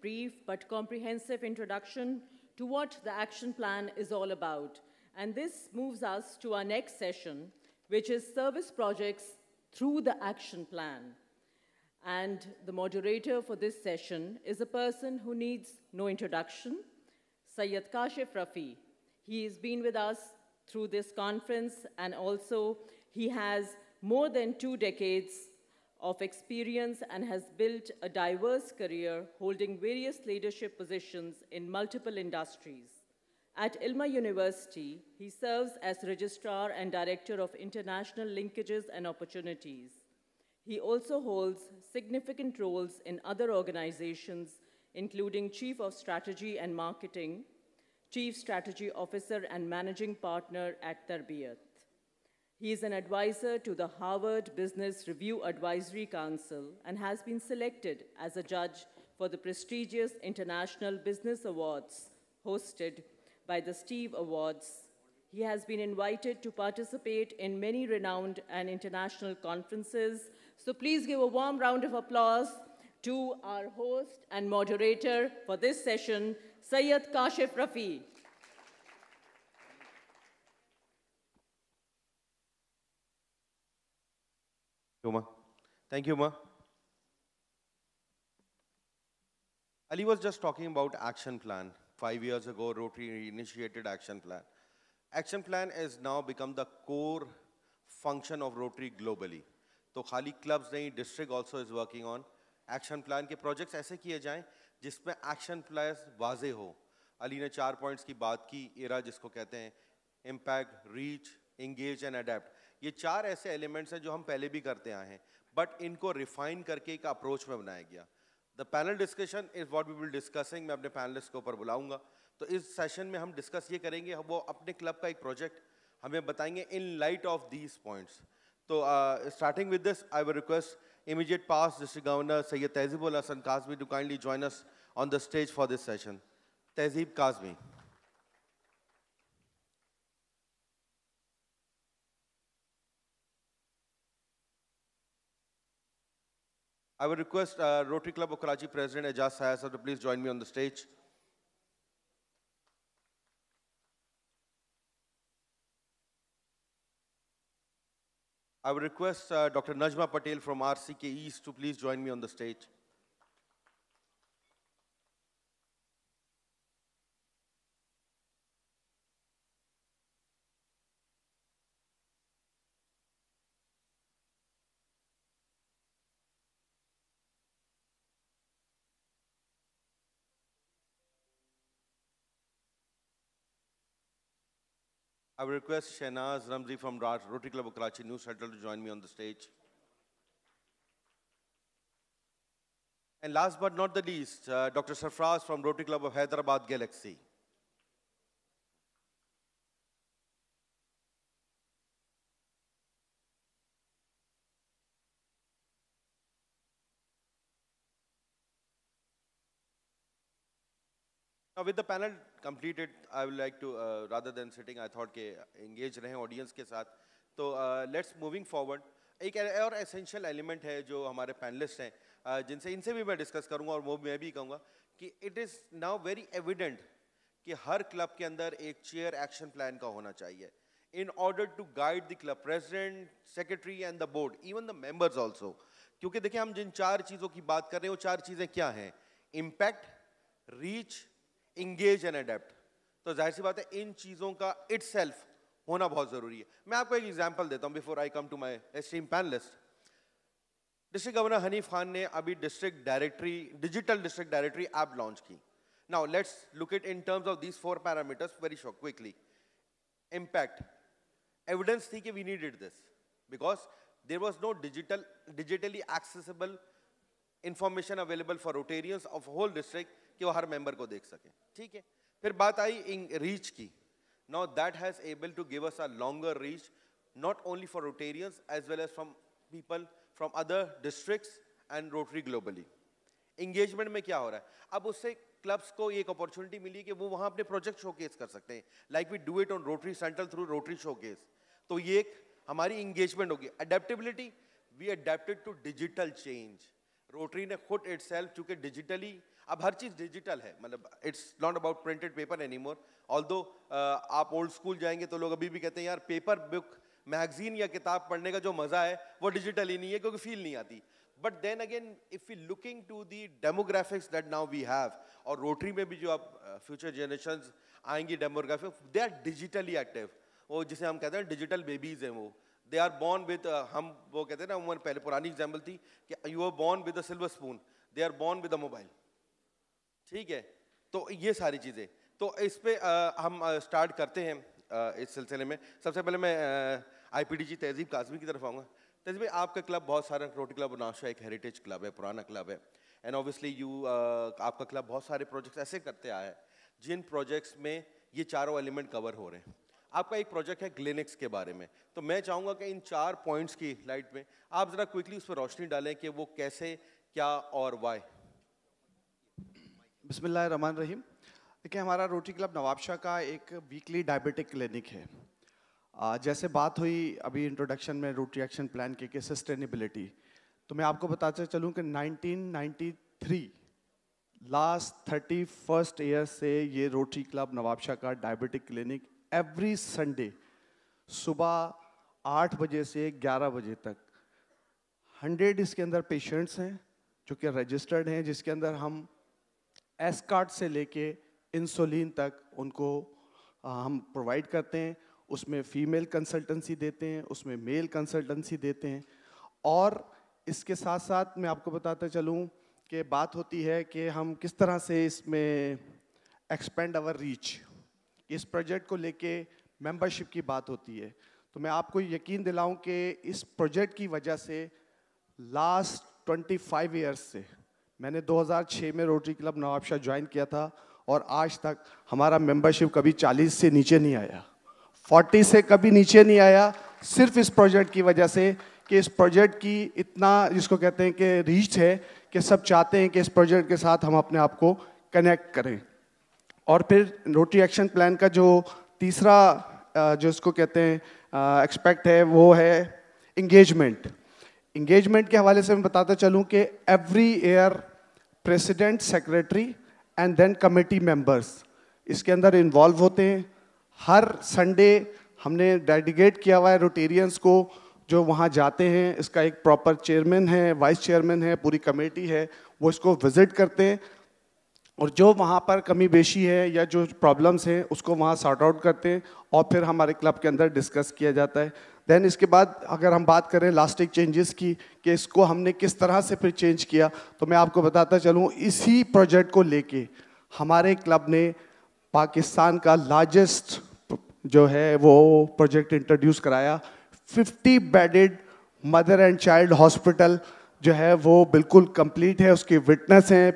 brief but comprehensive introduction to what the action plan is all about. And this moves us to our next session, which is service projects through the action plan. And the moderator for this session is a person who needs no introduction, Sayyid Kashif Rafi. He has been with us through this conference and also he has more than two decades of experience and has built a diverse career holding various leadership positions in multiple industries. At Ilma University, he serves as Registrar and Director of International Linkages and Opportunities. He also holds significant roles in other organizations, including Chief of Strategy and Marketing, Chief Strategy Officer and Managing Partner at Tarbiyat. He is an advisor to the Harvard Business Review Advisory Council and has been selected as a judge for the prestigious International Business Awards hosted by the Steve Awards. He has been invited to participate in many renowned and international conferences. So please give a warm round of applause to our host and moderator for this session, Sayed Kashif Rafi. Uma. Thank you, Uma. Ali was just talking about action plan. Five years ago, Rotary initiated action plan. Action plan has now become the core function of Rotary globally. तो खाली clubs नहीं district also is working on action plan के projects ऐसे किए जाएं जिसमें action plan वाजे हो अली ने चार पॉइंट्स की बात की एरा जिसको कहते हैं impact reach engage and adapt ये चार ऐसे एलिमेंट्स हैं जो हम पहले भी करते आए हैं बट इनको रिफाइन करके एक अप्रोच में बनाया गया the panel discussion is what we will discussing मैं अपने पैनलिस्ट के ऊपर बुलाऊंगा तो इस सेशन में हम डिस्कस ये करेंगे वो अपने क्लब का एक प्रोजेक्ट हमें बताएंगे in light of these points तो starting with this I will request immediate past district governor Syed Tahzibul Hasan Kazmi to kindly join us on the stage for this session Tahzib Kazmi I would request uh, Rotary Club of Karachi President Ajaz Sayasar to please join me on the stage. I would request uh, Dr. Najma Patel from RCK East to please join me on the stage. I will request Shainaz Ramzi from Rotary Club of Karachi News Center to join me on the stage. And last but not the least, uh, Dr. Sarfraz from Rotary Club of Hyderabad Galaxy. Now with the panel completed, I would like to, uh, rather than sitting, I thought के engage रहें audience के साथ. तो uh, let's moving forward. एक और essential element है जो हमारे panelists हैं, uh, जिनसे इनसे भी मैं discuss करूँगा और वो मैं भी कहूँगा कि it is now very evident कि हर क्लब के अंदर एक चेयर एक्शन प्लान का होना चाहिए in order to guide the club president secretary and the board even the members also क्योंकि देखिए हम जिन चार चीज़ों की बात कर रहे हैं वो चार चीज़ें क्या हैं impact reach engage and adapt तो जाहिर सी बात है इन चीज़ों का इट होना बहुत जरूरी है मैं आपको एक एग्जाम्पल देता हूँ before I come to my esteem panelist district governor Honey Khan ने अभी district directory digital district directory app launch की now let's look it in terms of these four parameters very short quickly impact evidence थी कि we needed this because there was no digital digitally accessible information available for Rotarians of whole district कि वो हर member को देख सके ठीक है फिर बात आई इन रीच की now that has able to give us a longer reach not only for Rotarians as well as from people from other districts and Rotary globally engagement में क्या हो रहा है अब उससे क्लब्स को एक अपॉर्चुनिटी मिली कि वो वहाँ अपने प्रोजेक्ट शोकेस कर सकते हैं like we do it on Rotary central through Rotary showcase तो ये एक हमारी इंगेजमेंट होगी adaptability we adapted to digital change Rotary ने खुद इट सेल्फ चूंकि डिजिटली अब हर चीज़ डिजिटल है मतलब it's not about printed paper any more although आप ओल्ड स्कूल जाएंगे तो लोग अभी भी कहते हैं यार पेपर बुक मैगजीन या किताब पढ़ने का जो मज़ा है वो डिजिटल ही नहीं है क्योंकि फील नहीं आती but then again if you looking to the demographics that now we have और रोटरी में भी जो आप फ्यूचर जनरेशन आएंगी demographic they are digitally active वो जिसे हम कहते हैं डिजिटल बेबीज़ हैं वो दे आर बॉर्न विद हम वो कहते हैं ना उम्र पहले पुरानी एग्जाम्पल थी कि you are born with a silver spoon they are born with a mobile ठीक है तो ये सारी चीज़ें तो इस पर uh, हम स्टार्ट uh, करते हैं आ, uh, इस सिलसिले में सबसे पहले मैं आई पी डी जी तहजीब काजमी की तरफ आऊँगा तहजीब आपका क्लब बहुत सारा रोटी क्लब नाशा एक हेरिटेज क्लब है पुराना क्लब है एंड ऑब्वियसली यू आपका क्लब बहुत सारे प्रोजेक्ट्स ऐसे करते आया है जिन प्रोजेक्ट्स में ये चारों एलिमेंट कवर हो रहे हैं आपका एक प्रोजेक्ट है ग्लिनिक्स के बारे में तो मैं चाहूँगा कि इन चार पॉइंट्स की लाइट में आप ज़रा क्विकली उस पर रोशनी डालें कि वो कैसे क्या और वाई रमान रहीम देखिए हमारा रोटरी क्लब नवाबशाह का एक वीकली डायबिटिक क्लिनिक है जैसे बात हुई अभी इंट्रोडक्शन में रोटरी एक्शन प्लान के कि सस्टेनेबिलिटी तो मैं आपको बताते चलूँ कि 1993 लास्ट थर्टी फर्स्ट ईयर से ये रोटरी क्लब नवाबशाह का डायबिटिक क्लिनिक एवरी संडे सुबह आठ बजे से ग्यारह बजे तक हंड्रेड इसके अंदर पेशेंट्स हैं जो कि रजिस्टर्ड हैं जिसके अंदर हम एस कार्ड से लेके इंसुलिन तक उनको हम प्रोवाइड करते हैं उसमें फीमेल कंसल्टेंसी देते हैं उसमें मेल कंसल्टेंसी देते हैं और इसके साथ साथ मैं आपको बताता चलूँ कि बात होती है कि हम किस तरह से इसमें एक्सपेंड आवर रीच इस प्रोजेक्ट को लेके मेंबरशिप की बात होती है तो मैं आपको यकीन दिलाऊं कि इस प्रोजेक्ट की वजह से लास्ट 25 इयर्स से मैंने 2006 में रोटरी क्लब नवाबशाह ज्वाइन किया था और आज तक हमारा मेंबरशिप कभी 40 से नीचे नहीं आया 40 से कभी नीचे नहीं आया सिर्फ इस प्रोजेक्ट की वजह से कि इस प्रोजेक्ट की इतना जिसको कहते हैं कि रीच है कि सब चाहते हैं कि इस प्रोजेक्ट के साथ हम अपने आप को कनेक्ट करें और फिर रोटरी एक्शन प्लान का जो तीसरा जो इसको कहते हैं एक्सपेक्ट है वो है इंगेजमेंट इंगेजमेंट के हवाले से मैं बताता चलूँ कि every year president secretary and then committee members इसके अंदर इन्वॉल्व होते हैं हर संडे हमने डेडिकेट किया हुआ है रोटेरियंस को जो वहाँ जाते हैं इसका एक प्रॉपर चेयरमैन है वाइस चेयरमैन है पूरी कमेटी है वो इसको विज़िट करते हैं और जो वहाँ पर कमी बेशी है या जो प्रॉब्लम्स हैं उसको वहाँ सॉर्ट आउट करते हैं और फिर हमारे क्लब के अंदर डिस्कस किया जाता है देन इसके बाद अगर हम बात करें लास्टिक चेंजेस की कि इसको हमने किस तरह से फिर चेंज किया तो मैं आपको बताता चलूँ इसी प्रोजेक्ट को लेके हमारे क्लब ने पाकिस्तान का लार्जेस्ट जो है वो प्रोजेक्ट इंट्रोड्यूस कराया 50 bedded mother and child hospital जो है वो बिल्कुल कंप्लीट है उसकी विटनेस हैं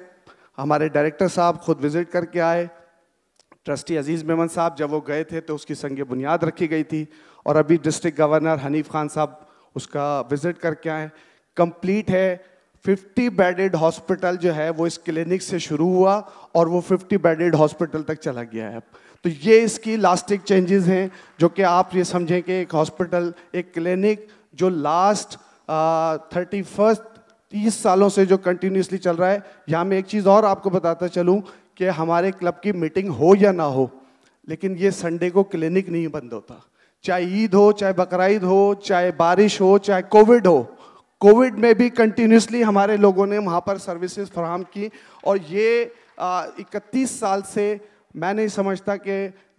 हमारे डायरेक्टर साहब खुद विज़िट करके आए ट्रस्टी अजीज़ मेमन साहब जब वो गए थे तो उसकी संग बुनियाद रखी गई थी और अभी डिस्ट्रिक्ट गवर्नर हनीफ खान साहब उसका विज़िट करके आए कंप्लीट है 50 बेडेड हॉस्पिटल जो है वो इस क्लिनिक से शुरू हुआ और वो 50 बेडेड हॉस्पिटल तक चला गया है तो ये इसकी लास्टिक चेंजेस हैं जो कि आप ये समझें कि एक हॉस्पिटल एक क्लिनिक जो लास्ट थर्टी फर्स्ट तीस सालों से जो कंटिन्यूसली चल रहा है यहाँ मैं एक चीज़ और आपको बताता चलूँ कि हमारे क्लब की मीटिंग हो या ना हो लेकिन ये संडे को क्लिनिक नहीं बंद होता चाहे ईद हो चाहे बकर हो चाहे बारिश हो चाहे कोविड हो कोविड में भी कंटिन्यूसली हमारे लोगों ने वहाँ पर सर्विसेज फ्राहम की और ये इकतीस साल से मैं नहीं समझता कि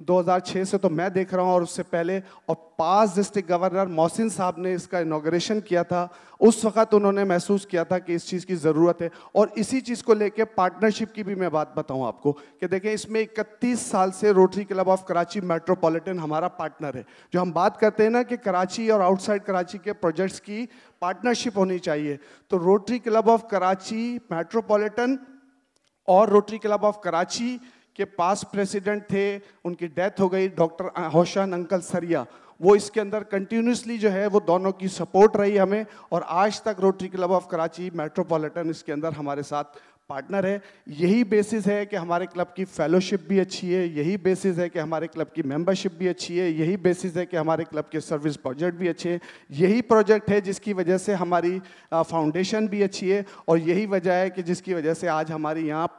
2006 से तो मैं देख रहा हूँ और उससे पहले और पास डिस्ट्रिक्ट गवर्नर मोहसिन साहब ने इसका इनाग्रेशन किया था उस वक्त उन्होंने महसूस किया था कि इस चीज़ की ज़रूरत है और इसी चीज़ को लेके पार्टनरशिप की भी मैं बात बताऊँ आपको कि देखें इसमें 31 साल से Rotary club of Karachi metropolitan हमारा पार्टनर है जो हम बात करते हैं ना कि कराची और आउटसाइड कराची के प्रोजेक्ट्स की पार्टनरशिप होनी चाहिए तो Rotary club of Karachi metropolitan और रोटरी क्लब ऑफ कराची के पास प्रेसिडेंट थे उनकी डेथ हो गई डॉक्टर होशान अंकल सरिया वो इसके अंदर कंटिन्यूसली जो है वो दोनों की सपोर्ट रही हमें और आज तक Rotary club of Karachi metropolitan इसके अंदर हमारे साथ पार्टनर है यही बेसिस है कि हमारे क्लब की फेलोशिप भी अच्छी है यही बेसिस है कि हमारे क्लब की मेंबरशिप भी अच्छी है यही बेसिस है कि हमारे क्लब के सर्विस प्रोजेक्ट भी अच्छे हैं यही प्रोजेक्ट है जिसकी वजह से हमारी फाउंडेशन भी अच्छी है और यही वजह है कि जिसकी वजह से आज हमारी यहाँ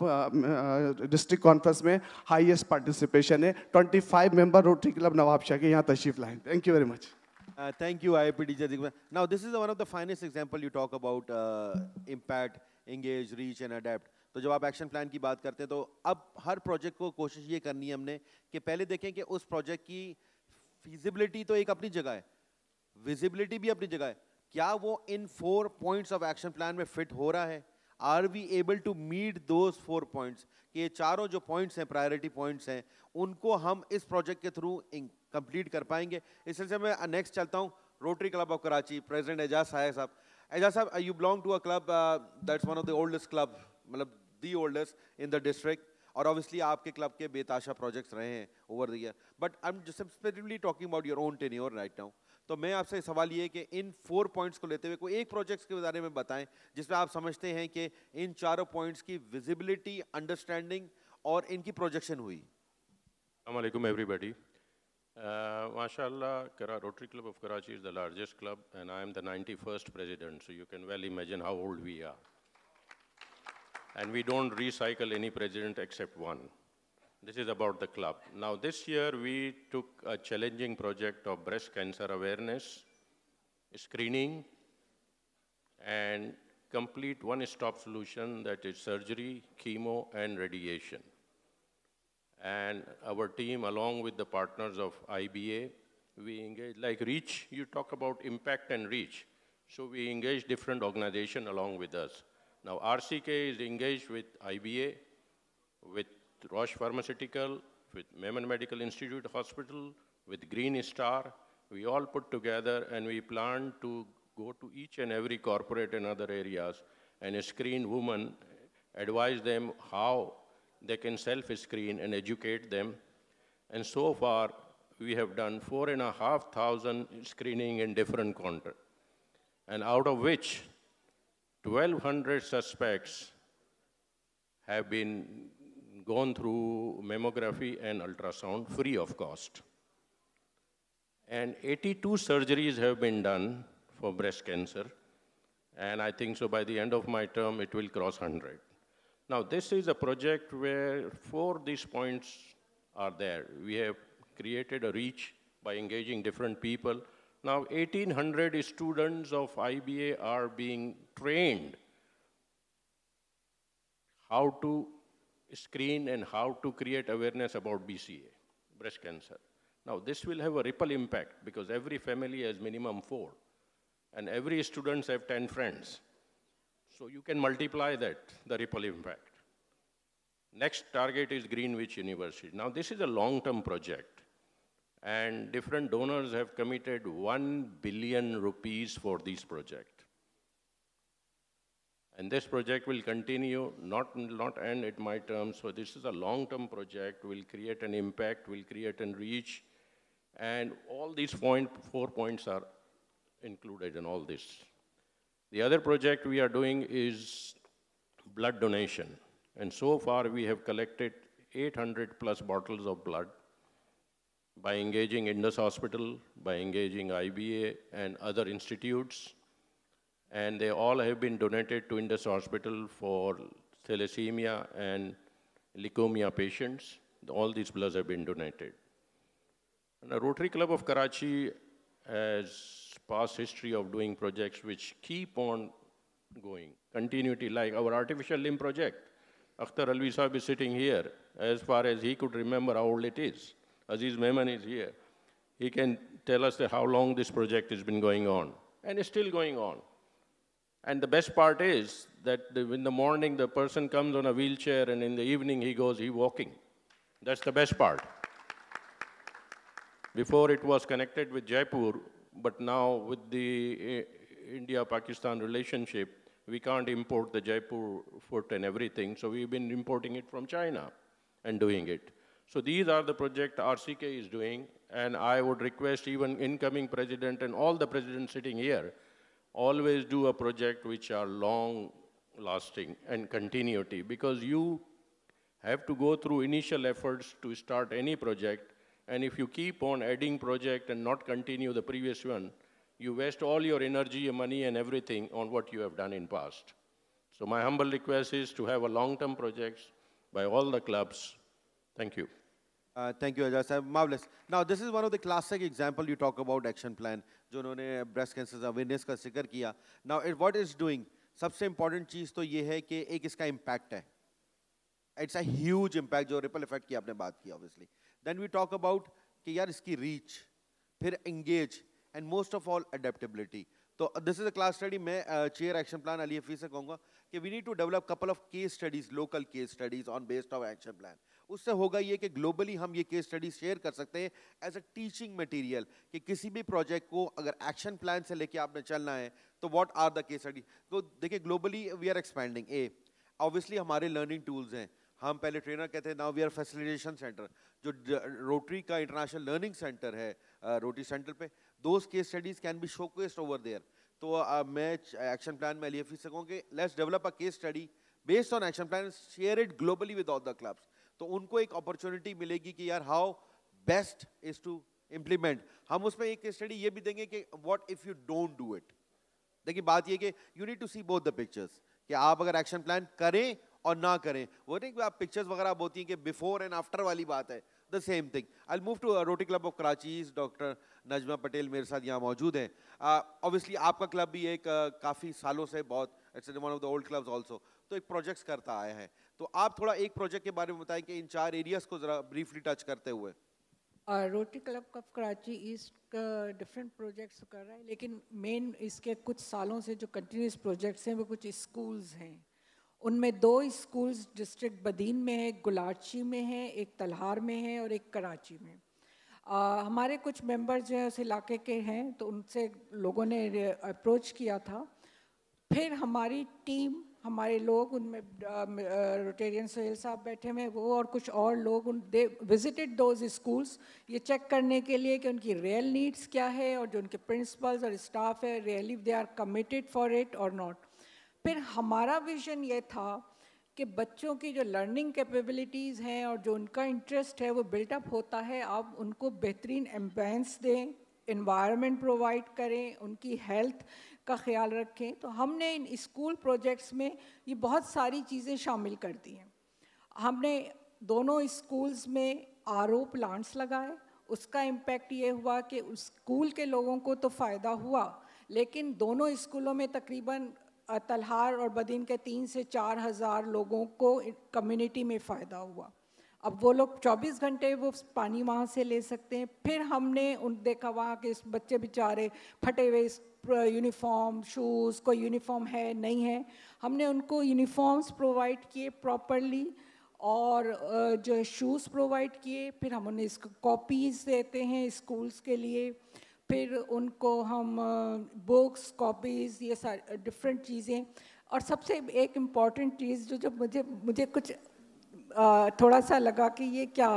डिस्ट्रिक्ट कॉन्फ्रेंस में हाइएस्ट पार्टिसिपेशन है twenty five member Rotary club Nawabshah के यहाँ तशरीफ लाएँ thank you very much thank you I P D Now, this this is one of the finest example you talk about impact engage reach and adapt तो जब आप action plan की बात करते हैं तो अब हर प्रोजेक्ट को कोशिश ये करनी है हमने कि पहले देखें कि उस प्रोजेक्ट की फिजिबिलिटी तो एक अपनी जगह है विजिबिलिटी भी अपनी जगह है क्या वो in four points of action plan में फिट हो रहा है are we able to meet those four points कि ये चारों जो पॉइंट्स हैं प्रायोरिटी पॉइंट्स हैं उनको हम इस प्रोजेक्ट के थ्रू कंप्लीट कर पाएंगे इस सिलसिले में नेक्स्ट uh, चलता हूँ Rotary club of Karachi president Ajaz साहे साहब Ajaz sahab, uh, you belong to a club uh, that's one of the oldest club, मतलब the oldest in the district. और ऑब्वियसली आपके क्लब के बेताशा प्रोजेक्ट्स रहे हैं over the year but I am specifically talking about your own tenure right now तो मैं आपसे सवाल ये कि इन फोर पॉइंट्स को लेते हुए कोई एक प्रोजेक्ट्स के बारे में बताएं जिसमें आप समझते हैं कि इन चारों पॉइंट्स की विजिबिलिटी अंडरस्टैंडिंग और इनकी प्रोजेक्शन हुई अलमैकम Uh, mashallah, Rotary Club of Karachi is the largest club, and I am the 91st president, so you can well imagine how old we are. And we don't recycle any president except one. This is about the club. Now, this year we took a challenging project of breast cancer awareness, screening, and complete one-stop solution that is surgery, chemo, and radiation. And our team, along with the partners of IBA, we engage, like reach, you talk about impact and reach. So we engage different organizations along with us. Now RCK is engaged with IBA, with Roche Pharmaceutical, with Mammon Medical Institute Hospital, with Green Star. We all put together and we plan to go to each and every corporate and other areas and screen women, advise them how they can self-screen and educate them. And so far, we have done four and a half thousand screening in different countries. And out of which, 1,200 suspects have been gone through mammography and ultrasound free of cost. And 82 surgeries have been done for breast cancer. And I think so by the end of my term, it will cross 100. Now this is a project where four these points are there. We have created a reach by engaging different people. Now 1800 students of IBA are being trained how to screen and how to create awareness about BCA, breast cancer. Now this will have a ripple impact because every family has minimum four and every students have 10 friends. So you can multiply that, the ripple impact. Next target is Greenwich University. Now this is a long-term project and different donors have committed 1 billion rupees for this project. And this project will continue, not, not end at my term. So this is a long-term project, will create an impact, will create and reach. And all these point, four points are included in all this. The other project we are doing is blood donation. And so far we have collected 800 plus bottles of blood by engaging Indus Hospital, by engaging IBA and other institutes. And they all have been donated to Indus Hospital for thalassemia and leukemia patients. All these bloods have been donated. And the Rotary Club of Karachi has past history of doing projects which keep on going. Continuity, like our artificial limb project. Akhtar Alvi Sahib is sitting here. As far as he could remember how old it is. Aziz Mehman is here. He can tell us how long this project has been going on. And it's still going on. And the best part is that the, in the morning the person comes on a wheelchair and in the evening he goes, he walking. That's the best part. Before it was connected with Jaipur, but now with the eh, India-Pakistan relationship, we can't import the Jaipur foot and everything, so we've been importing it from China and doing it. So these are the project RCK is doing, and I would request even incoming president and all the presidents sitting here, always do a project which are long lasting and continuity, because you have to go through initial efforts to start any project, and if you keep on adding project and not continue the previous one, you waste all your energy, money, and everything on what you have done in past. So my humble request is to have a long-term projects by all the clubs. Thank you. Uh, thank you, Ajay sir. Marvelous. Now, this is one of the classic example you talk about action plan, जो उन्होंने breast cancer awareness का जिक्र किया. Now, it, what it's doing, सबसे important चीज़ तो ये है कि एक इसका impact है. It's a huge impact जो ripple effect की आपने बात की, obviously. Then we talk about कि यार इसकी रीच फिर engage and most of all adaptability तो this is a class study मैं chair action plan Ali Hafi से कहूँगा कि we need to develop couple of case studies local case studies on based of action plan उससे होगा ये कि ग्लोबली हम ये केस स्टडी शेयर कर सकते हैं एज अ टीचिंग मटेरियल कि किसी भी प्रोजेक्ट को अगर एक्शन प्लान से लेके आपने चलना है तो what are the case study तो देखिए globally we are expanding a obviously हमारे लर्निंग टूल्स हैं हम पहले ट्रेनर कहते हैं now we are facilitation center जो रोटरी का इंटरनेशनल लर्निंग सेंटर है रोटरी सेंटर पे those case studies can be showcased over there तो मैं एक्शन प्लान में एलियफ e e से कहूँ कि let's develop a case study based on action plan share it globally with all the clubs तो उनको एक अपॉर्चुनिटी मिलेगी कि यार how best is to implement हम उसमें एक स्टडी ये भी देंगे कि what if you don't do it देखिए बात ये कि you need to see both the pictures कि आप अगर एक्शन प्लान करें और ना करें वो नहीं आप पिक्चर्स वगैरह आप होती हैं कि बिफोर एंड आफ्टर वाली बात है the same thing I move to Rotary club of Karachi's doctor Najma Patel मेरे साथ यहाँ मौजूद हैं ऑब्वियसली uh, आपका क्लब भी एक uh, काफ़ी सालों से बहुत it's one of the old clubs also तो एक प्रोजेक्ट्स करता आया है तो आप थोड़ा एक प्रोजेक्ट के बारे में बताएं कि इन चार एरियाज़ को ज़रा ब्रीफली टच करते हुए Rotary club of Karachi east का डिफरेंट प्रोजेक्ट्स कर रहा है लेकिन मेन इसके कुछ सालों से जो कंटिन्यूस प्रोजेक्ट्स हैं वो कुछ स्कूल्स हैं उनमें दो स्कूल्स डिस्ट्रिक्ट बदीन में है एक गुलाची में है एक तलहार में है और एक कराची में आ, हमारे कुछ मेंबर जो हैं उस इलाके के हैं तो उनसे लोगों ने अप्रोच किया था फिर हमारी टीम हमारे लोग उनमें रोटेरियन सोहेल साहब बैठे हुए वो और कुछ और लोग उन दे विजिटेड दोज स्कूल्स ये चेक करने के लिए कि उनकी रियल नीड्स क्या है और जो उनके प्रिंसिपल्स और स्टाफ है really they are committed for it और नॉट फिर हमारा विजन ये था कि बच्चों की जो लर्निंग कैपेबिलिटीज़ हैं और जो उनका इंटरेस्ट है वो बिल्टअप होता है आप उनको बेहतरीन एम्बेंस दें इन्वायरमेंट प्रोवाइड करें उनकी हेल्थ का ख्याल रखें तो हमने इन स्कूल प्रोजेक्ट्स में ये बहुत सारी चीज़ें शामिल कर दी हैं हमने दोनों स्कूल्स में आर प्लांट्स लगाए उसका इम्पेक्ट ये हुआ कि उस स्कूल के लोगों को तो फ़ायदा हुआ लेकिन दोनों स्कूलों में तकरीबन तलहार और बदीन के तीन से चार हज़ार लोगों को कम्युनिटी में फ़ायदा हुआ अब वो लोग 24 घंटे वो पानी वहाँ से ले सकते हैं फिर हमने उन देखा वहाँ के इस बच्चे बेचारे फटे हुए यूनिफॉर्म शूज़ कोई यूनिफॉर्म है नहीं है हमने उनको यूनिफॉर्म्स प्रोवाइड किए प्रॉपरली और जो शूज़ प्रोवाइड किए फिर हम उन्हें इसको कॉपीज़ देते हैं स्कूल्स के लिए फिर उनको हम बुक्स कॉपीज़ ये सारे डिफरेंट चीज़ें और सबसे एक इम्पॉर्टेंट चीज़ जो जब मुझे मुझे कुछ आ, थोड़ा सा लगा कि ये क्या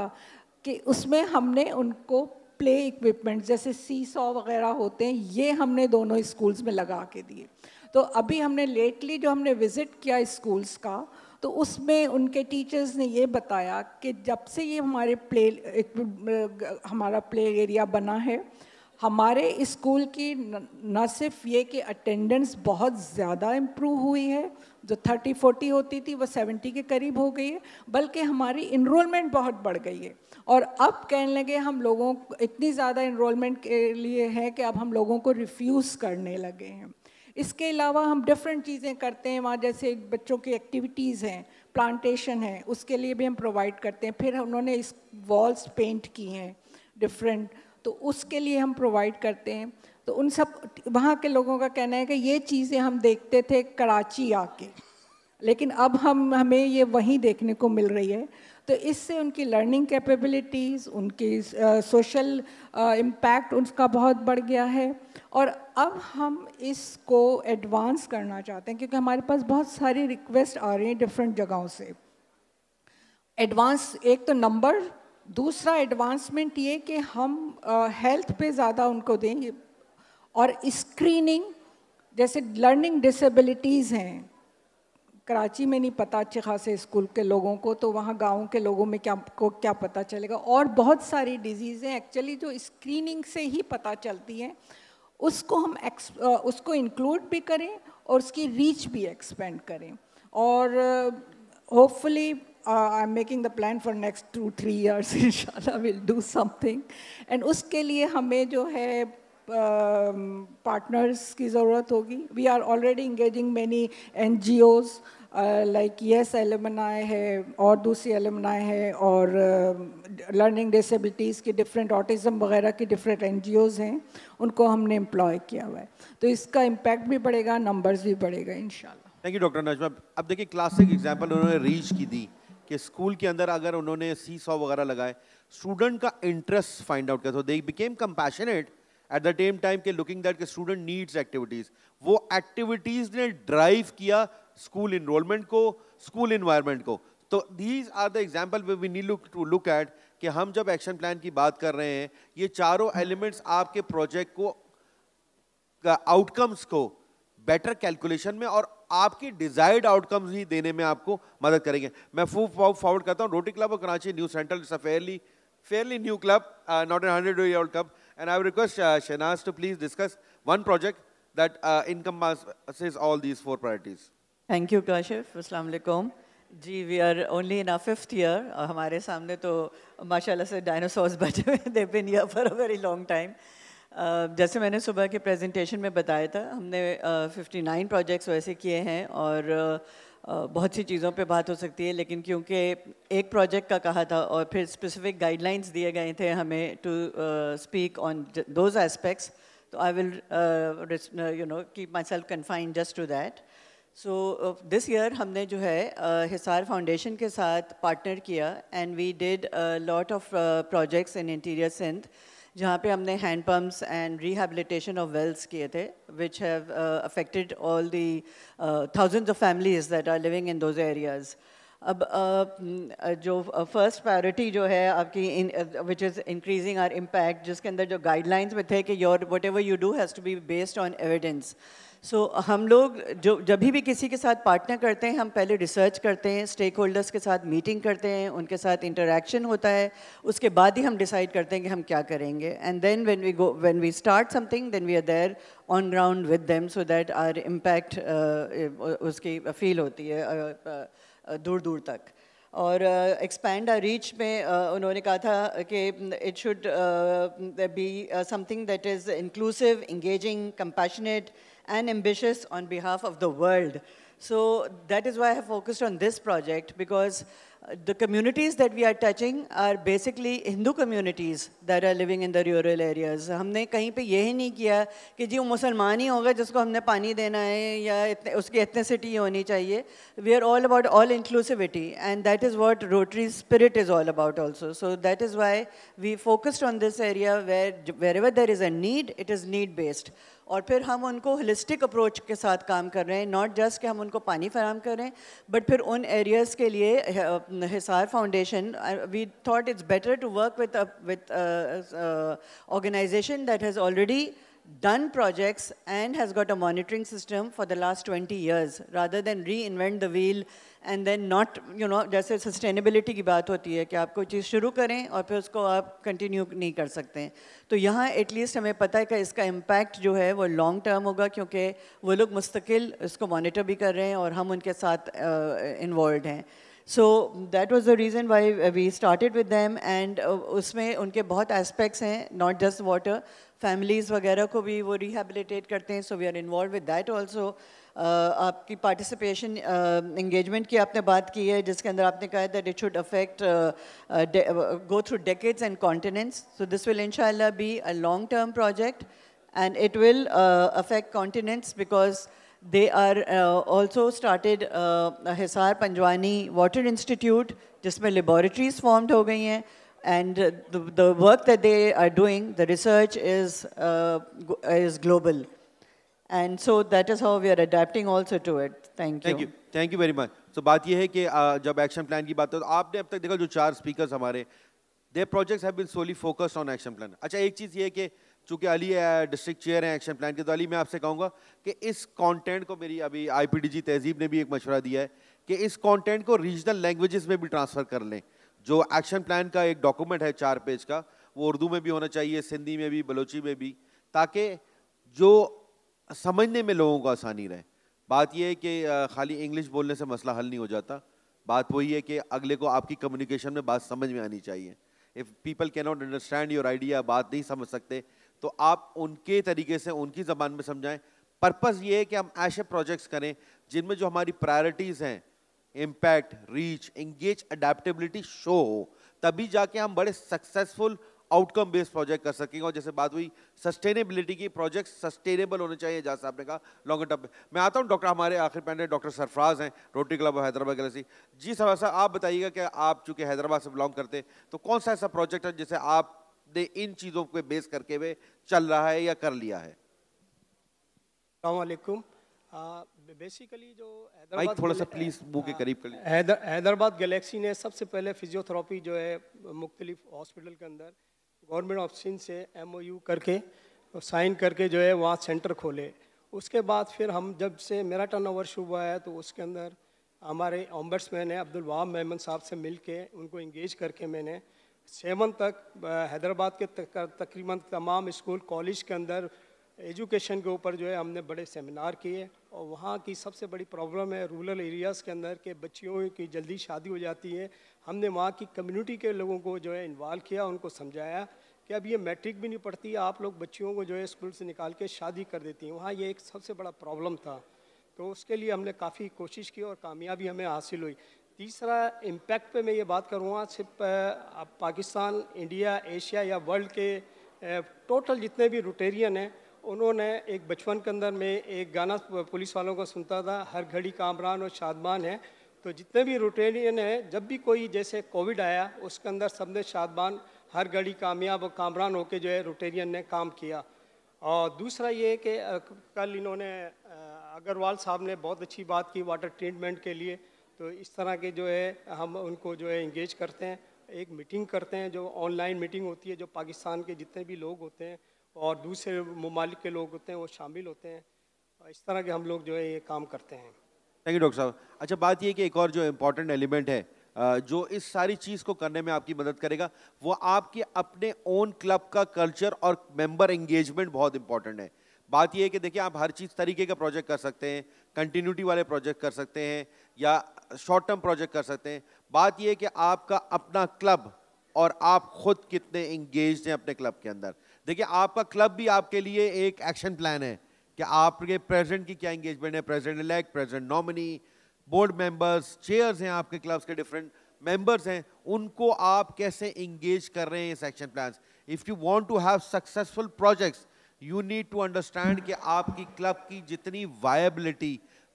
कि उसमें हमने उनको प्ले इक्विपमेंट जैसे सी सॉ वगैरह होते हैं ये हमने दोनों स्कूल्स में लगा के दिए तो अभी हमने लेटली जो हमने विज़िट किया स्कूल्स का तो उसमें उनके टीचर्स ने ये बताया कि जब से ये हमारे प्ले हमारा प्ले एरिया बना है हमारे स्कूल की न सिर्फ ये कि अटेंडेंस बहुत ज़्यादा इम्प्रूव हुई है जो 30 40 होती थी वो 70 के करीब हो गई है बल्कि हमारी इनरोलमेंट बहुत बढ़ गई है और अब कहने लगे हम लोगों इतनी ज़्यादा इनरोलमेंट के लिए है कि अब हम लोगों को रिफ्यूज़ करने लगे हैं इसके अलावा हम डिफरेंट चीज़ें करते हैं वहाँ जैसे बच्चों की एक्टिविटीज़ हैं प्लांटेशन है उसके लिए भी हम प्रोवाइड करते हैं फिर उन्होंने इस वॉल्स पेंट की हैं डिफरेंट तो उसके लिए हम प्रोवाइड करते हैं तो उन सब वहाँ के लोगों का कहना है कि ये चीज़ें हम देखते थे कराची आके लेकिन अब हम हमें ये वहीं देखने को मिल रही है तो इससे उनकी लर्निंग कैपेबिलिटीज़ उनकी सोशल इम्पैक्ट उनका बहुत बढ़ गया है और अब हम इसको एडवांस करना चाहते हैं क्योंकि हमारे पास बहुत सारी रिक्वेस्ट आ रही हैं डिफरेंट जगहों से एडवांस एक तो नंबर दूसरा एडवांसमेंट ये कि हम हेल्थ पे ज़्यादा उनको दें और स्क्रीनिंग जैसे लर्निंग डिसेबिलिटीज़ हैं कराची में नहीं पता अच्छे खासे स्कूल के लोगों को तो वहाँ गाँव के लोगों में क्या को क्या पता चलेगा और बहुत सारी डिजीज़ें एक्चुअली जो स्क्रीनिंग से ही पता चलती हैं उसको हम एक्स उसको इंक्लूड भी करें और उसकी रीच भी एक्सपेंड करें और hopefully uh, uh, I'm making the plan for next two three years इंशाल्लाह we'll do something and उसके लिए हमें जो है पार्टनर्स uh, की ज़रूरत होगी we are already engaging many N G Os like yes alumnae है और दूसरी एलमनाए है और लर्निंग uh, डिसेबिलिटीज़ की डिफरेंट ऑटिज़म वगैरह की डिफरेंट एन जी ओज़ हैं उनको हमने एम्प्लॉय किया हुआ है तो इसका इम्पैक्ट भी बढ़ेगा नंबर्स भी बढ़ेगा इन थैंक यू डॉक्टर नजमा अब देखिए क्लासिक एग्जाम्पल उन्होंने रीच की दी कि स्कूल के अंदर अगर उन्होंने सी सॉ वगैरह लगाए स्टूडेंट का इंटरेस्ट फाइंड आउट किया तो they became compassionate at the same time के लुकिंग दैट के स्टूडेंट नीड्स एक्टिविटीज़ वो एक्टिविटीज़ ने ड्राइव किया स्कूल इनरोलमेंट को स्कूल इन्वायरमेंट को तो these are the example we need to look at कि हम जब एक्शन प्लान की बात कर रहे हैं ये चारों एलिमेंट्स आपके प्रोजेक्ट को आउटकम्स को बेटर कैलकुलेशन में और आपकी डिजायर्ड आउटकम्स ही देने में आपको मदद करेंगे मैं फू फॉरवर्ड करता हूँ रोटी क्लब और Karachi new central is a fairly fairly new club not an hundred old club and I request Shehnaz to please discuss one project that income all these four priorities thank you Kashif असलकुम जी we are only in a fifth year हमारे सामने तो माशाल्लाह से dinosaurs बचे हुए they been year for a very long time जैसे मैंने सुबह के प्रेजेंटेशन में बताया था हमने 59 प्रोजेक्ट्स वैसे किए हैं और बहुत सी चीज़ों पे बात हो सकती है लेकिन क्योंकि एक प्रोजेक्ट का कहा था और फिर स्पेसिफिक गाइडलाइंस दिए गए थे हमें to speak on those aspects तो I will you know keep myself confined just to that so this year हमने जो है हिसार फाउंडेशन के साथ पार्टनर किया and we did lot of projects in interior Sindh जहाँ पे हमने hand pumps and rehabilitation of wells किए थे which have affected all the thousands of families that are living in those areas अब uh, mm, uh, जो first uh, priority जो है आपकी which is increasing our impact जिसके अंदर जो गाइडलाइंस में थे कि your whatever you do has to be based on evidence so so, हम लोग जो जब भी किसी के साथ पार्टनर करते हैं हम पहले रिसर्च करते हैं स्टेक होल्डर्स के साथ मीटिंग करते हैं उनके साथ इंटरेक्शन होता है उसके बाद ही हम डिसाइड करते हैं कि हम क्या करेंगे and then when we go when we start something then we are there on ground with them so that our impact उसकी फील होती है uh, uh, दूर दूर तक और एक्सपैंड आर रीच में uh, उन्होंने कहा था कि it should be something that is inclusive engaging compassionate and ambitious on behalf of the world. So that is why I have focused on this project because uh, the communities that we are touching are basically Hindu communities that are living in the rural areas. We have not done this that it is a Muslim who has to give water or it should be such We are all about all inclusivity and that is what Rotary Spirit is all about also. So that is why we focused on this area where wherever there is a need, it is need based. और फिर हम उनको holistic approach के साथ काम कर रहे हैं नॉट जस्ट कि हम उनको पानी फराम कर रहे हैं बट फिर उन एरियाज़ के लिए Hisaar foundation we thought it's better to work with with organisation that has already done projects and has got a monitoring system for the last 20 rather rather reinvent the wheel and then not you know जैसे sustainability की बात होती है कि आप कोई चीज़ शुरू करें और फिर उसको आप कंटिन्यू नहीं कर सकते तो यहाँ एटलीस्ट हमें पता है कि इसका इम्पैक्ट जो है वो लॉन्ग टर्म होगा क्योंकि वो लोग मुस्तकिल इसको मॉनिटर भी कर रहे हैं और हम उनके साथ इन्वॉल्व uh, हैं so that was the reason why we started with them एंड उसमें उनके बहुत एस्पेक्ट्स हैं नॉट जस्ट वाटर फैमिलीज़ वगैरह को भी वो रिहेबिलिटेट करते हैं so we are involved with that also uh, आपकी पार्टिसिपेशन इंगेजमेंट uh, की आपने बात की है जिसके अंदर आपने कहा है that it should affect go through decades and continents so this will इंशाल्लाह be a long term project and it will affect continents because they are also started Hisaar Panjwani water institute जिसमें लेबॉरेटरीज फॉर्म्ड हो गई हैं and the, the work that they are doing the research is uh, And so that is how we are adapting also to it. Thank you. Thank you. Thank you very much. So baat ye hai ki uh, jab action plan ki baat ho aapne ab tak dekha jo char speakers hamare their projects have been solely focused on action plan. Acha ek cheez ye hai ki kyunki Ali district chair hai action plan ke to Ali main aapse kahunga ki content ko meri IPDG Tehzeeb ne bhi ek mashwara diya hai ki content ko regional languages mein bhi transfer kar le jo action plan ka ek document hai char page ka wo urdu mein balochi mein bhi taaki समझने में लोगों को आसानी रहे बात यह है कि खाली इंग्लिश बोलने से मसला हल नहीं हो जाता बात वही है कि अगले को आपकी कम्युनिकेशन में बात समझ में आनी चाहिए if people can not understand your idea बात नहीं समझ सकते तो आप उनके तरीके से उनकी ज़बान में समझाएं पर्पज़ ये है कि हम ऐसे प्रोजेक्ट्स करें जिनमें जो हमारी प्रायोरिटीज़ हैं impact reach engage adaptability show हो तभी जाके हम बड़े सक्सेसफुल आउटकम बेस्ड प्रोजेक्ट कर सकेंगे और जैसे बात हुई सस्टेनेबिलिटी की प्रोजेक्ट सस्टेनेबल होने चाहिए जहाँ साहब ने कहा लॉन्ग टर्म मैं आता हूँ डॉक्टर हमारे आखिर पहले डॉक्टर सरफराज हैं रोटरी क्लब ऑफ हैदराबाद गलेसी जी सर साहब आप बताइएगा कि आप चूँकि हैदराबाद से बिलोंग करते तो कौन सा ऐसा प्रोजेक्ट है जिसे आपने इन चीज़ों को बेस करके हुए चल रहा है या कर लिया है अलकुम बेसिकली जो हैदराबाद थोड़ा सा प्लीज मुंह के करीब कर हैदराबाद गैलेक्सी ने सबसे पहले फिजियोथेरापी जो है मुख्तलिफ हॉस्पिटल के अंदर गवर्नमेंट ऑफ सिंध से एमओयू करके साइन करके जो है वहाँ सेंटर खोले उसके बाद फिर हम जब से मेरा टर्न ओवर शुरू हुआ है तो उसके अंदर हमारे ऑम्बर्समैन है अब्दुल वाहब साहब से मिल के उनको इंगेज करके मैंने सेवन तक हैदराबाद के तकरीबन तमाम स्कूल कॉलेज के अंदर एजुकेशन के ऊपर जो है हमने बड़े सेमिनार किए और वहाँ की सबसे बड़ी प्रॉब्लम है रूरल एरियाज़ के अंदर के बच्चियों की जल्दी शादी हो जाती है हमने वहाँ की कम्युनिटी के लोगों को जो है इन्वॉल्व किया उनको समझाया कि अब ये मैट्रिक भी नहीं पढ़ती आप लोग बच्चियों को जो है स्कूल से निकाल के शादी कर देती हैं वहाँ ये एक सबसे बड़ा प्रॉब्लम था तो उसके लिए हमने काफ़ी कोशिश की और कामयाबी हमें हासिल हुई तीसरा इम्पैक्ट पे मैं ये बात करूँगा सिर्फ आप पाकिस्तान इंडिया एशिया या वर्ल्ड के टोटल जितने भी रोटेरियन हैं उन्होंने एक बचपन के अंदर में एक गाना पुलिस वालों को सुनता था हर घड़ी कामरान और शादमान है तो जितने भी रोटेरियन हैं जब भी कोई जैसे कोविड आया उसके अंदर सबने शादमान हर घड़ी कामयाब और कामरान होकर जो है रोटेरियन ने काम किया और दूसरा ये कि कल इन्होंने अग्रवाल साहब ने बहुत अच्छी बात की वाटर ट्रीटमेंट के लिए तो इस तरह के जो है हम उनको जो है इंगेज करते हैं एक मीटिंग करते हैं जो ऑनलाइन मीटिंग होती है जो पाकिस्तान के जितने भी लोग होते हैं और दूसरे ममालिक के लोग होते हैं वो शामिल होते हैं इस तरह के हम लोग जो है ये काम करते हैं थैंक यू डॉक्टर साहब अच्छा बात यह कि एक और जो इम्पोर्टेंट एलिमेंट है जो इस सारी चीज़ को करने में आपकी मदद करेगा वो आपके अपने ओन क्लब का कल्चर और मेंबर एंगेजमेंट बहुत इंपॉर्टेंट है बात यह है कि देखिए आप हर चीज़ तरीके का प्रोजेक्ट कर सकते हैं कंटिन्यूटी वाले प्रोजेक्ट कर सकते हैं या शॉर्ट टर्म प्रोजेक्ट कर सकते हैं बात यह है कि आपका अपना क्लब और आप खुद कितने इंगेज हैं अपने क्लब के अंदर देखिए आपका क्लब भी आपके लिए एक एक्शन प्लान है कि आपके प्रेजेंट की क्या इंगेजमेंट है present elect present nominee board members chairs हैं आपके क्लब्स के डिफरेंट मेंबर्स हैं उनको आप कैसे इंगेज कर रहे हैं इस action plan if you want to have successful projects you need to understand कि आपकी क्लब की जितनी वायबिलिटी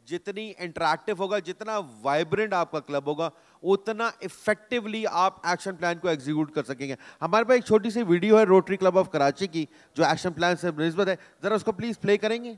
जितनी इंटरेक्टिव होगा जितना वाइब्रेंट आपका क्लब होगा उतना इफेक्टिवली आप एक्शन प्लान को एग्जीक्यूट कर सकेंगे हमारे पास एक छोटी सी वीडियो है रोटरी क्लब ऑफ कराची की जो एक्शन प्लान से नस्बत है ज़रा उसको प्लीज़ प्ले करेंगे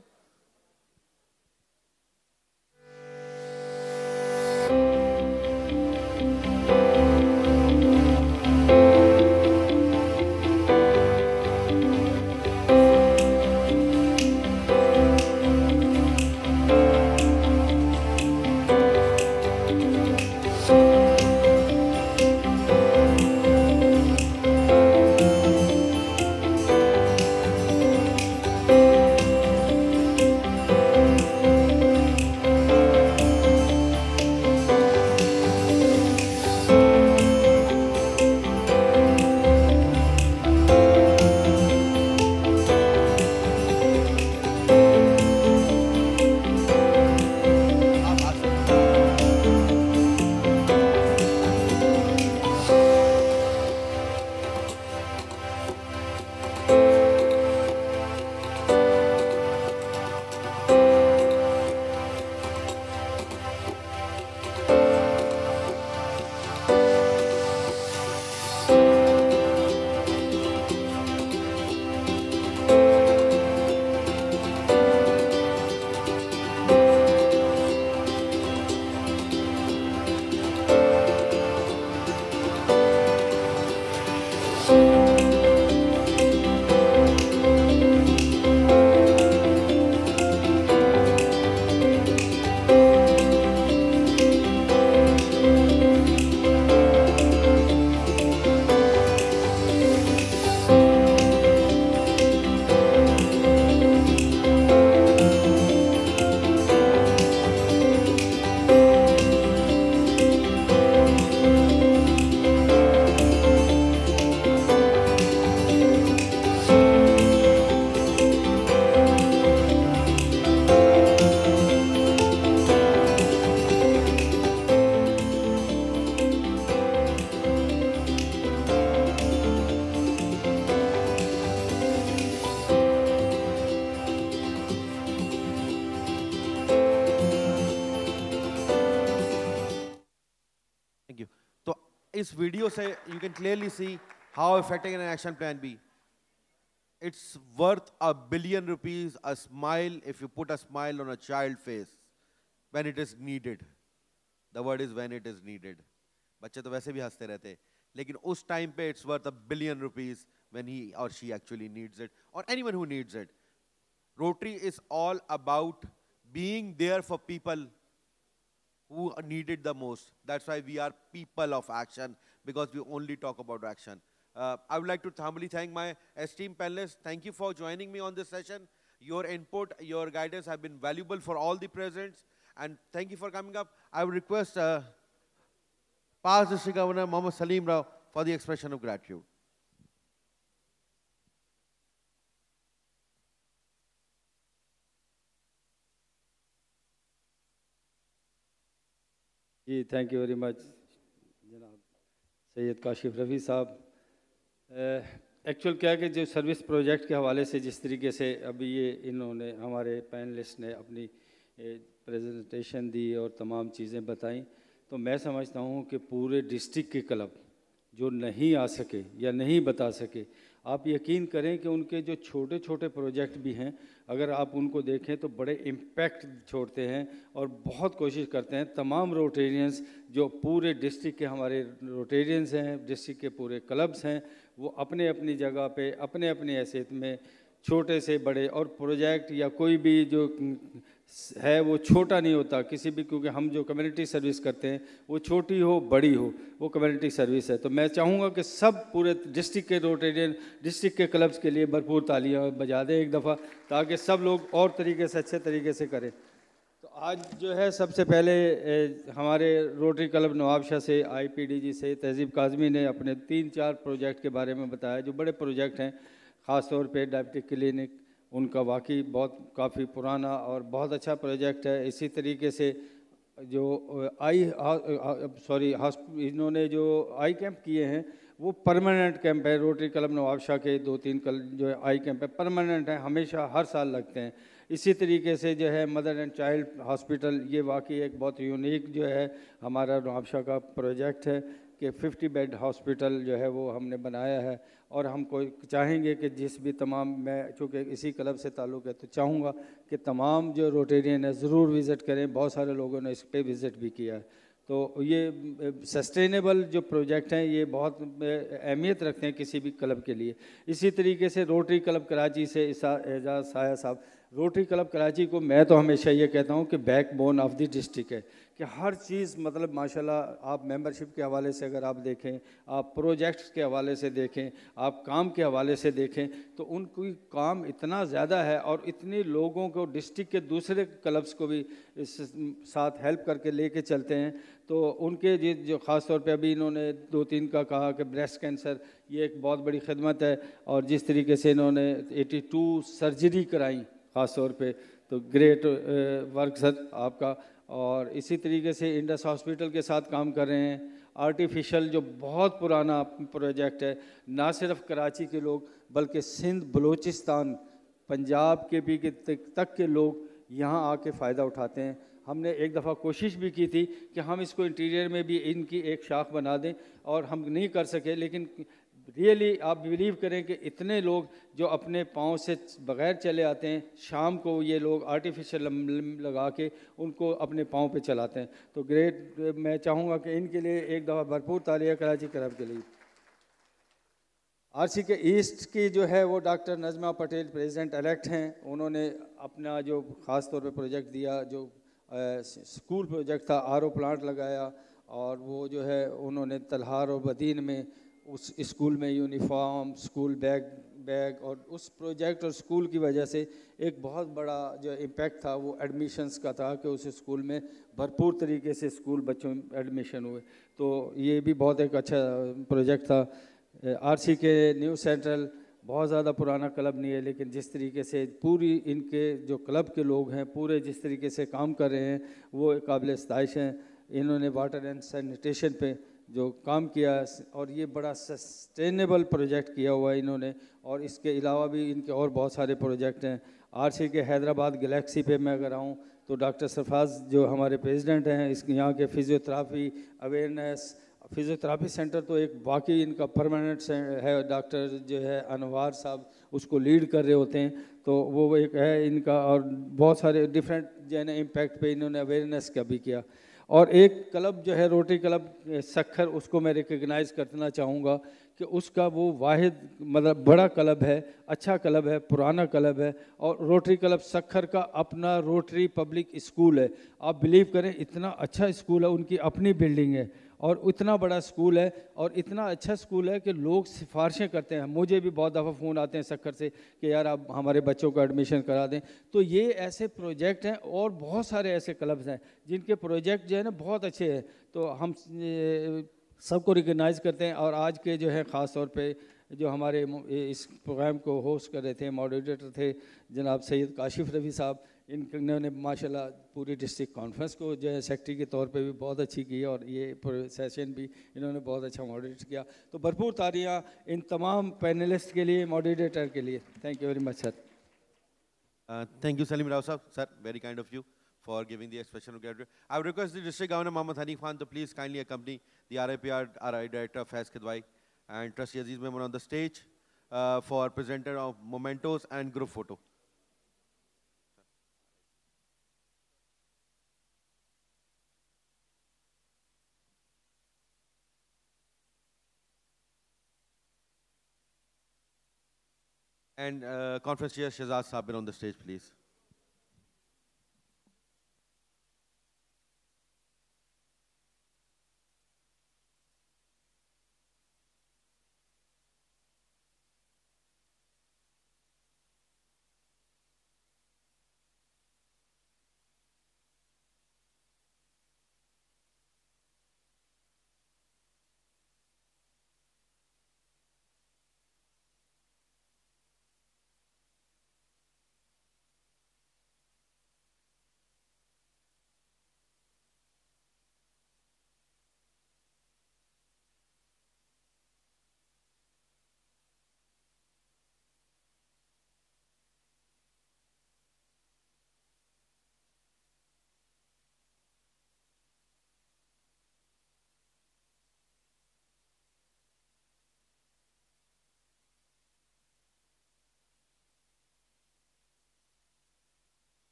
video say eh, you can clearly see how effective an action plan be. It's worth a billion rupees, a smile, if you put a smile on a child face when it is needed. The word is when it is needed. बच्चे तो वैसे भी हंसते रहते लेकिन उस time पे it's worth a billion rupees when he or she actually needs it और anyone who needs it Rotary is all about being there who needed the most. That's why we are people of action because we only talk about action. Uh, I would like to humbly thank my esteemed panelists. Thank you for joining me on this session. Your input, your guidance have been valuable for all the presidents. And thank you for coming up. I would request uh, past District Governor Mohammad Salim Rao for the expression of gratitude. thank you very much. Syed Kashif Rafi sahab actual क्या है कि जो service project के हवाले से जिस तरीके से अभी ये इन्होंने हमारे पैनलिस्ट ने अपनी प्रेजेंटेशन दी और तमाम चीज़ें बताई तो मैं समझता हूँ कि पूरे डिस्ट्रिक्ट के क्लब जो नहीं आ सके या नहीं बता सके आप यकीन करें कि उनके जो छोटे छोटे प्रोजेक्ट भी हैं अगर आप उनको देखें तो बड़े इम्पैक्ट छोड़ते हैं और बहुत कोशिश करते हैं तमाम रोटेरियंस जो पूरे डिस्ट्रिक्ट के हमारे रोटेरियंस हैं डिस्ट्रिक्ट के पूरे क्लब्स हैं वो अपने अपनी जगह पे अपने अपने ऐसे में छोटे से बड़े और प्रोजेक्ट या कोई भी जो है वो छोटा नहीं होता किसी भी क्योंकि हम जो कम्युनिटी सर्विस करते हैं वो छोटी हो बड़ी हो वो कम्युनिटी सर्विस है तो मैं चाहूँगा कि सब पूरे डिस्ट्रिक्ट के रोटेरियन डिस्ट्रिक्ट के क्लब्स के लिए भरपूर तालियां बजा दें एक दफ़ा ताकि सब लोग और तरीके से अच्छे तरीके से करें तो आज जो है सबसे पहले हमारे रोटरी क्लब नवाबशाह से आई जी से तहजीब काजमी ने अपने तीन चार प्रोजेक्ट के बारे में बताया जो बड़े प्रोजेक्ट हैं ख़ास तौर पर डायबिटिक क्लिनिक उनका वाकई बहुत काफ़ी पुराना और बहुत अच्छा प्रोजेक्ट है इसी तरीके से जो आई सॉरी इन्होंने जो आई कैंप किए हैं वो परमानेंट कैंप है रोटरी क्लब नवाबशाह के दो तीन कल जो है आई कैंप है परमानेंट है हमेशा हर साल लगते हैं इसी तरीके से जो है मदर एंड चाइल्ड हॉस्पिटल ये वाकई एक बहुत यूनिक जो है हमारा नवाबशाह का प्रोजेक्ट है कि 50 बेड हॉस्पिटल जो है वो हमने बनाया है और हम कोई चाहेंगे कि जिस भी तमाम मैं चूँकि इसी क्लब से ताल्लुक़ है तो चाहूँगा कि तमाम जो रोटेरियन है ज़रूर विज़िट करें बहुत सारे लोगों ने इस पर विज़िट भी किया है तो ये सस्टेनेबल जो प्रोजेक्ट हैं ये बहुत अहमियत रखते हैं किसी भी क्लब के लिए इसी तरीके से रोटरी क्लब कराची से एजाज साया साहब रोटरी क्लब कराची को मैं तो हमेशा ये कहता हूँ कि backbone of the district है कि हर चीज़ मतलब माशाल्लाह आप मेंबरशिप के हवाले से अगर आप देखें आप प्रोजेक्ट्स के हवाले से देखें आप काम के हवाले से देखें तो उनकी काम इतना ज़्यादा है और इतने लोगों को डिस्ट्रिक्ट के दूसरे क्लब्स को भी इस साथ हेल्प करके लेके चलते हैं तो उनके जी जो ख़ास तौर पर अभी इन्होंने दो तीन का कहा कि ब्रेस्ट कैंसर ये एक बहुत बड़ी खिदमत है और जिस तरीके से इन्होंने टू सर्जरी कराई ख़ास तौर पे तो ग्रेट वर्क सर आपका और इसी तरीके से इंडस हॉस्पिटल के साथ काम कर रहे हैं आर्टिफिशियल जो बहुत पुराना प्रोजेक्ट है ना सिर्फ कराची के लोग बल्कि सिंध बलूचिस्तान पंजाब के भी के तक के लोग यहाँ आके फ़ायदा उठाते हैं हमने एक दफ़ा कोशिश भी की थी कि हम इसको इंटीरियर में भी इनकी एक शाख बना दें और हम नहीं कर सके लेकिन रियली आप बिलीव करें कि इतने लोग जो अपने पाँव से बगैर चले आते हैं शाम को ये लोग आर्टिफिशियल लगा के उनको अपने पाँव पे चलाते हैं तो ग्रेट मैं चाहूँगा कि इनके लिए एक दफ़ा भरपूर तालिया कराची क्लब के लिए आरसी के ईस्ट की जो है वो doctor Najma Patel president elect हैं उन्होंने अपना जो ख़ास तौर पर प्रोजेक्ट दिया जो आ, स्कूल प्रोजेक्ट था आर प्लांट लगाया और वो जो है उन्होंने तलहार और बदीन में उस स्कूल में यूनिफॉर्म स्कूल बैग बैग और उस प्रोजेक्ट और स्कूल की वजह से एक बहुत बड़ा जो इम्पैक्ट था वो एडमिशन्स का था कि उस स्कूल में भरपूर तरीके से स्कूल बच्चों में एडमिशन हुए तो ये भी बहुत एक अच्छा प्रोजेक्ट था आरसी के न्यू सेंट्रल बहुत ज़्यादा पुराना क्लब नहीं है लेकिन जिस तरीके से पूरी इनके जो क्लब के लोग हैं पूरे जिस तरीके से काम कर रहे हैं वो काबिल स्ताइश हैं इन्होंने वाटर एंड सैनिटेशन पे जो काम किया और ये बड़ा सस्टेनेबल प्रोजेक्ट किया हुआ है इन्होंने और इसके अलावा भी इनके और बहुत सारे प्रोजेक्ट हैं आर सी के हैदराबाद गलेक्सी पे मैं अगर आऊँ तो डॉक्टर सरफाज जो हमारे प्रेसिडेंट हैं इस यहाँ के फिजियोथेरापी अवेयरनेस फिजियोथेरापी सेंटर तो एक बाकी इनका परमानेंट है डॉक्टर जो है अनवार साहब उसको लीड कर रहे होते हैं तो वो एक है इनका और बहुत सारे डिफरेंट जो है ना इम्पैक्ट पे इन्होंने अवेयरनेस का भी किया और एक क्लब जो है रोटरी क्लब सखर उसको मैं रिकग्नाइज़ करना चाहूँगा कि उसका वो वाद मतलब बड़ा क्लब है अच्छा क्लब है पुराना क्लब है और रोटरी क्लब सखर का अपना रोटरी पब्लिक स्कूल है आप बिलीव करें इतना अच्छा स्कूल है उनकी अपनी बिल्डिंग है और इतना बड़ा स्कूल है और इतना अच्छा स्कूल है कि लोग सिफारिशें करते हैं मुझे भी बहुत दफ़ा फ़ोन आते हैं सक्कर से कि यार आप हमारे बच्चों का एडमिशन करा दें तो ये ऐसे प्रोजेक्ट हैं और बहुत सारे ऐसे क्लब्स हैं जिनके प्रोजेक्ट जो है ना बहुत अच्छे हैं तो हम सबको रिकगनाइज़ करते हैं और आज के जो है ख़ास तौर पर जो हमारे इस प्रोग्राम को होस्ट कर रहे थे मॉडरेटर थे जनाब सैद काशिफ रफ़ी साहब इन इन्होंने माशा पूरे डिस्ट्रिक्ट कॉन्फ्रेंस को जो है सेक्रेटरी के तौर पे भी बहुत अच्छी की और ये सेशन भी इन्होंने बहुत अच्छा मॉडरेट किया तो भरपूर तारियाँ इन तमाम पैनलिस्ट के लिए मॉडरेटर के लिए thank you very much sir thank you Salim Rao sahab sir very kind of you for giving then request district governor Mohammad Hani Khan तो please kindly company the R I P R R I director Faiz Kidwai and trust Aziz Memon on the stage for presenter of mementos and group photo And uh, conference chair Shazad Sabir on the stage, please.